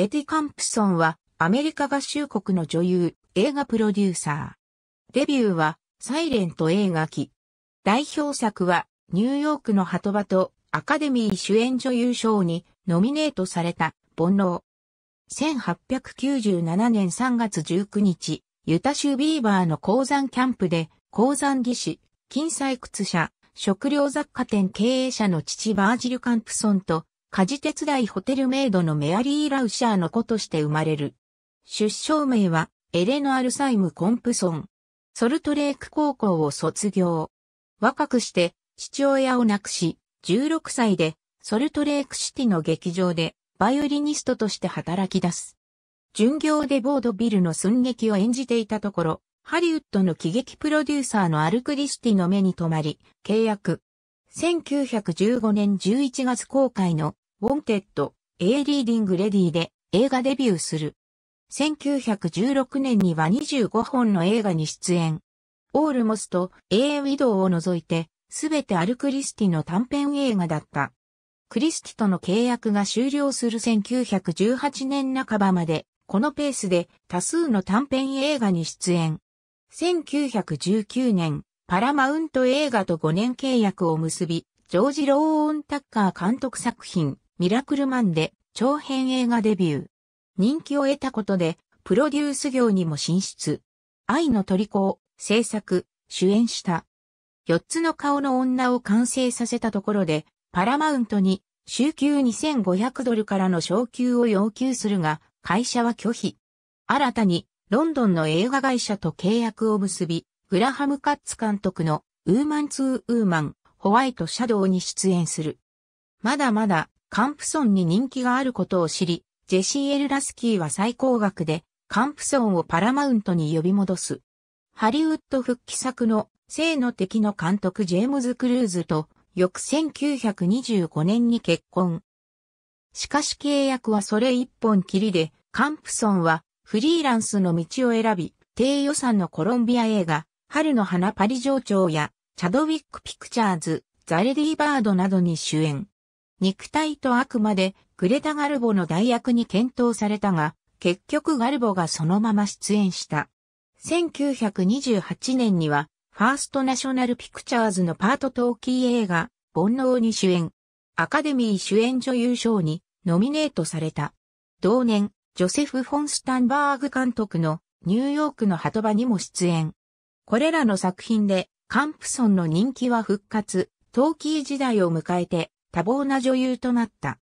ベティ・カンプソンはアメリカ合衆国の女優、映画プロデューサー。デビューはサイレント映画機。代表作はニューヨークの鳩場とアカデミー主演女優賞にノミネートされた煩悩。1897年3月19日、ユタ州ビーバーの鉱山キャンプで鉱山技師、金採掘者、食料雑貨店経営者の父バージル・カンプソンと家事手伝いホテルメイドのメアリー・ラウシャーの子として生まれる。出生名は、エレノ・アルサイム・コンプソン。ソルトレーク高校を卒業。若くして、父親を亡くし、16歳で、ソルトレークシティの劇場で、バイオリニストとして働き出す。巡業でボードビルの寸劇を演じていたところ、ハリウッドの喜劇プロデューサーのアルクリシティの目に留まり、契約。1915年11月公開のウォンテッド、A リーディングレディで映画デビューする。1916年には25本の映画に出演。オールモスと A ウィドウを除いて、すべてアルクリスティの短編映画だった。クリスティとの契約が終了する1918年半ばまで、このペースで多数の短編映画に出演。1919年、パラマウント映画と5年契約を結び、ジョージ・ローオン・タッカー監督作品、ミラクルマンで長編映画デビュー。人気を得たことで、プロデュース業にも進出。愛の虜を制作、主演した。4つの顔の女を完成させたところで、パラマウントに週給2500ドルからの昇給を要求するが、会社は拒否。新たに、ロンドンの映画会社と契約を結び、グラハム・カッツ監督のウーマン・ツー・ウーマン、ホワイト・シャドウに出演する。まだまだカンプソンに人気があることを知り、ジェシー・エル・ラスキーは最高額で、カンプソンをパラマウントに呼び戻す。ハリウッド復帰作の、性の敵の監督ジェームズ・クルーズと、翌1925年に結婚。しかし契約はそれ一本きりで、カンプソンはフリーランスの道を選び、低予算のコロンビア映画、春の花パリ上長や、チャドウィック・ピクチャーズ、ザレディ・バードなどに主演。肉体とあくまでグレタ・ガルボの代役に検討されたが、結局ガルボがそのまま出演した。1928年には、ファーストナショナルピクチャーズのパートトーキー映画、煩悩に主演、アカデミー主演女優賞にノミネートされた。同年、ジョセフ・フォン・スタンバーグ監督のニューヨークの鳩場にも出演。これらの作品で、カンプソンの人気は復活、トーキー時代を迎えて、多忙な女優となった。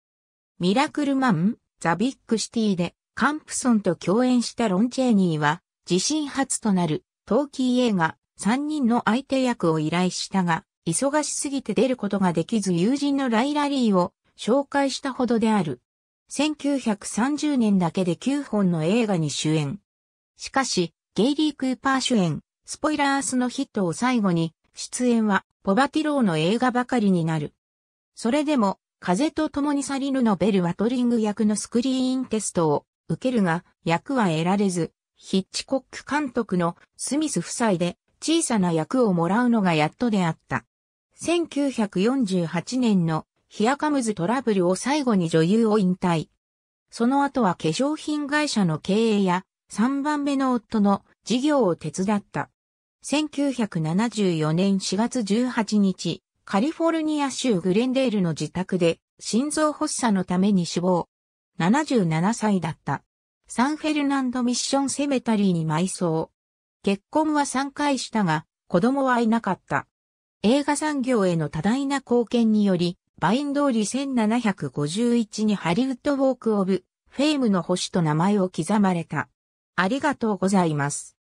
ミラクルマン、ザ・ビッグ・シティでカンプソンと共演したロン・チェーニーは自身初となるトーキー映画3人の相手役を依頼したが、忙しすぎて出ることができず友人のライラリーを紹介したほどである。1930年だけで9本の映画に主演。しかし、ゲイリー・クーパー主演、スポイラースのヒットを最後に、出演はポバティローの映画ばかりになる。それでも、風と共に去りぬのベルワトリング役のスクリーンテストを受けるが、役は得られず、ヒッチコック監督のスミス夫妻で小さな役をもらうのがやっとであった。1948年のヒアカムズトラブルを最後に女優を引退。その後は化粧品会社の経営や3番目の夫の事業を手伝った。1974年4月18日、カリフォルニア州グレンデールの自宅で心臓発作のために死亡。77歳だった。サンフェルナンドミッションセメタリーに埋葬。結婚は3回したが、子供はいなかった。映画産業への多大な貢献により、バイン通り1751にハリウッドウォークオブフェイムの星と名前を刻まれた。ありがとうございます。